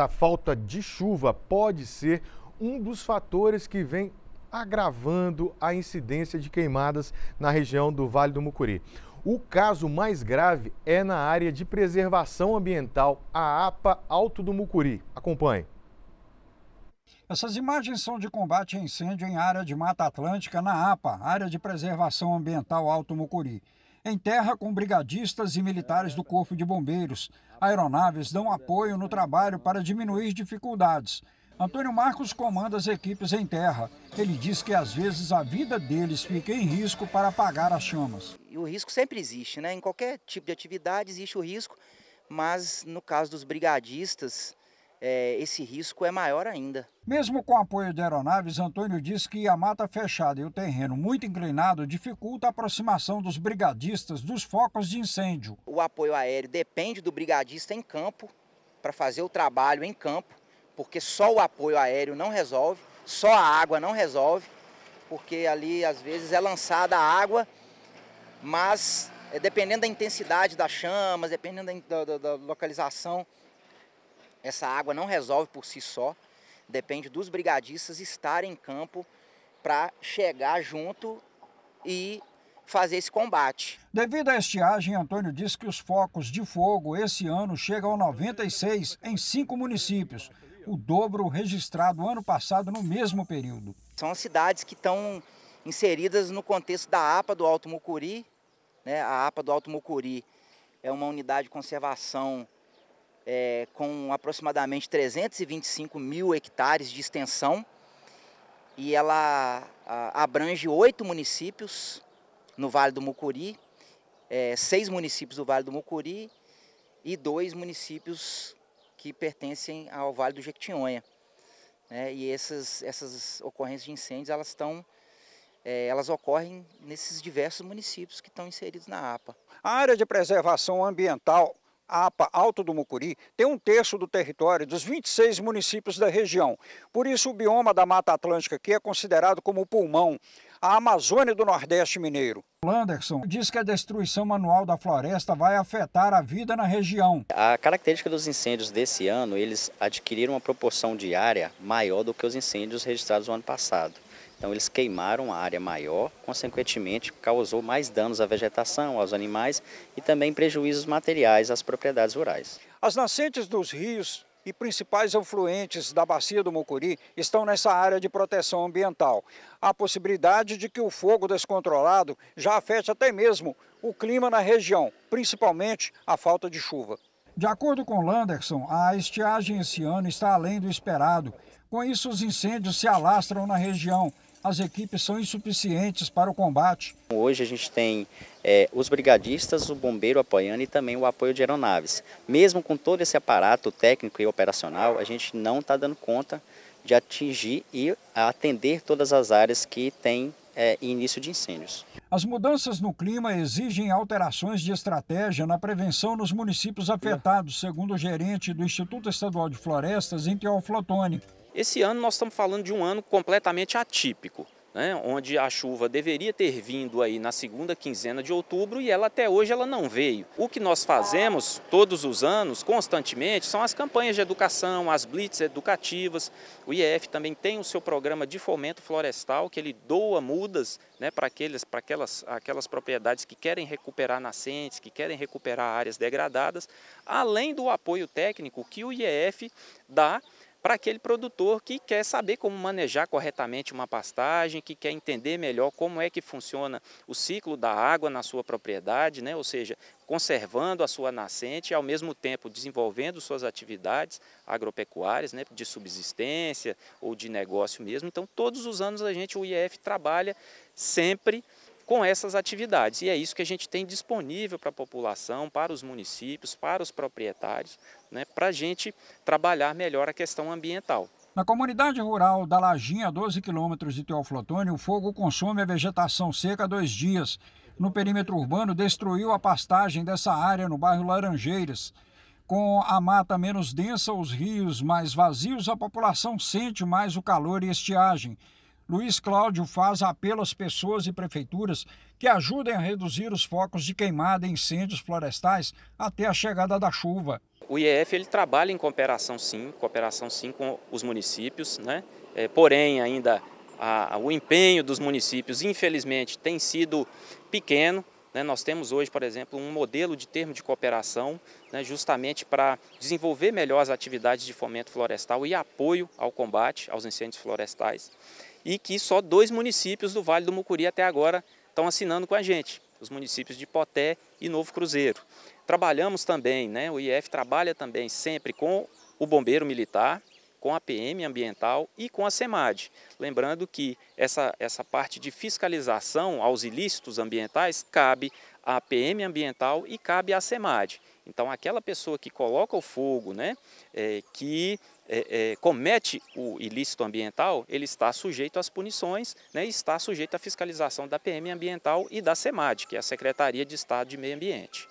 A falta de chuva pode ser um dos fatores que vem agravando a incidência de queimadas na região do Vale do Mucuri. O caso mais grave é na área de preservação ambiental, a APA Alto do Mucuri. Acompanhe. Essas imagens são de combate a incêndio em área de Mata Atlântica na APA, Área de Preservação Ambiental Alto Mucuri em terra com brigadistas e militares do Corpo de Bombeiros. Aeronaves dão apoio no trabalho para diminuir dificuldades. Antônio Marcos comanda as equipes em terra. Ele diz que às vezes a vida deles fica em risco para apagar as chamas. E o risco sempre existe, né? Em qualquer tipo de atividade existe o risco, mas no caso dos brigadistas, é, esse risco é maior ainda. Mesmo com apoio de aeronaves, Antônio diz que a mata fechada e o terreno muito inclinado dificulta a aproximação dos brigadistas dos focos de incêndio. O apoio aéreo depende do brigadista em campo, para fazer o trabalho em campo, porque só o apoio aéreo não resolve, só a água não resolve, porque ali às vezes é lançada a água, mas é, dependendo da intensidade das chamas, dependendo da, da, da localização essa água não resolve por si só, depende dos brigadistas estarem em campo para chegar junto e fazer esse combate. Devido à estiagem, Antônio diz que os focos de fogo esse ano chegam a 96 em cinco municípios, o dobro registrado ano passado no mesmo período. São as cidades que estão inseridas no contexto da APA do Alto Mucuri. Né? A APA do Alto Mucuri é uma unidade de conservação é, com aproximadamente 325 mil hectares de extensão e ela a, abrange oito municípios no Vale do Mucuri, é, seis municípios do Vale do Mucuri e dois municípios que pertencem ao Vale do Jequitinhonha. Né? e essas, essas ocorrências de incêndios elas estão é, elas ocorrem nesses diversos municípios que estão inseridos na APA. A área de preservação ambiental APA Alto do Mucuri tem um terço do território dos 26 municípios da região. Por isso, o bioma da Mata Atlântica aqui é considerado como o pulmão, a Amazônia do Nordeste Mineiro. Landerson diz que a destruição manual da floresta vai afetar a vida na região. A característica dos incêndios desse ano, eles adquiriram uma proporção diária maior do que os incêndios registrados no ano passado. Então eles queimaram a área maior, consequentemente causou mais danos à vegetação, aos animais e também prejuízos materiais às propriedades rurais. As nascentes dos rios e principais afluentes da bacia do Mucuri estão nessa área de proteção ambiental. Há possibilidade de que o fogo descontrolado já afete até mesmo o clima na região, principalmente a falta de chuva. De acordo com Landerson, a estiagem esse ano está além do esperado. Com isso, os incêndios se alastram na região, as equipes são insuficientes para o combate. Hoje a gente tem é, os brigadistas, o bombeiro apoiando e também o apoio de aeronaves. Mesmo com todo esse aparato técnico e operacional, a gente não está dando conta de atingir e atender todas as áreas que têm é, início de incêndios. As mudanças no clima exigem alterações de estratégia na prevenção nos municípios afetados, segundo o gerente do Instituto Estadual de Florestas, em Teoflotone. Esse ano nós estamos falando de um ano completamente atípico, né, onde a chuva deveria ter vindo aí na segunda quinzena de outubro e ela até hoje ela não veio. O que nós fazemos todos os anos, constantemente, são as campanhas de educação, as blitz educativas. O IEF também tem o seu programa de fomento florestal, que ele doa mudas né, para aquelas, aquelas propriedades que querem recuperar nascentes, que querem recuperar áreas degradadas, além do apoio técnico que o IEF dá para aquele produtor que quer saber como manejar corretamente uma pastagem, que quer entender melhor como é que funciona o ciclo da água na sua propriedade, né? ou seja, conservando a sua nascente e ao mesmo tempo desenvolvendo suas atividades agropecuárias, né? de subsistência ou de negócio mesmo. Então, todos os anos a gente, o IEF, trabalha sempre com essas atividades. E é isso que a gente tem disponível para a população, para os municípios, para os proprietários, né, para a gente trabalhar melhor a questão ambiental. Na comunidade rural da Lajinha, 12 quilômetros de Teoflotone, o fogo consome a vegetação seca dois dias. No perímetro urbano, destruiu a pastagem dessa área no bairro Laranjeiras. Com a mata menos densa, os rios mais vazios, a população sente mais o calor e estiagem. Luiz Cláudio faz apelo às pessoas e prefeituras que ajudem a reduzir os focos de queimada e incêndios florestais até a chegada da chuva. O IEF ele trabalha em cooperação sim, cooperação sim com os municípios, né? É, porém ainda a, o empenho dos municípios infelizmente tem sido pequeno. Né? Nós temos hoje, por exemplo, um modelo de termo de cooperação né? justamente para desenvolver melhor as atividades de fomento florestal e apoio ao combate aos incêndios florestais e que só dois municípios do Vale do Mucuri até agora estão assinando com a gente, os municípios de Poté e Novo Cruzeiro. Trabalhamos também, né, o IF trabalha também sempre com o bombeiro militar, com a PM ambiental e com a SEMAD. Lembrando que essa, essa parte de fiscalização aos ilícitos ambientais cabe à PM ambiental e cabe à SEMAD. Então, aquela pessoa que coloca o fogo, né, é, que é, é, comete o ilícito ambiental, ele está sujeito às punições né, e está sujeito à fiscalização da PM ambiental e da SEMAD, que é a Secretaria de Estado de Meio Ambiente.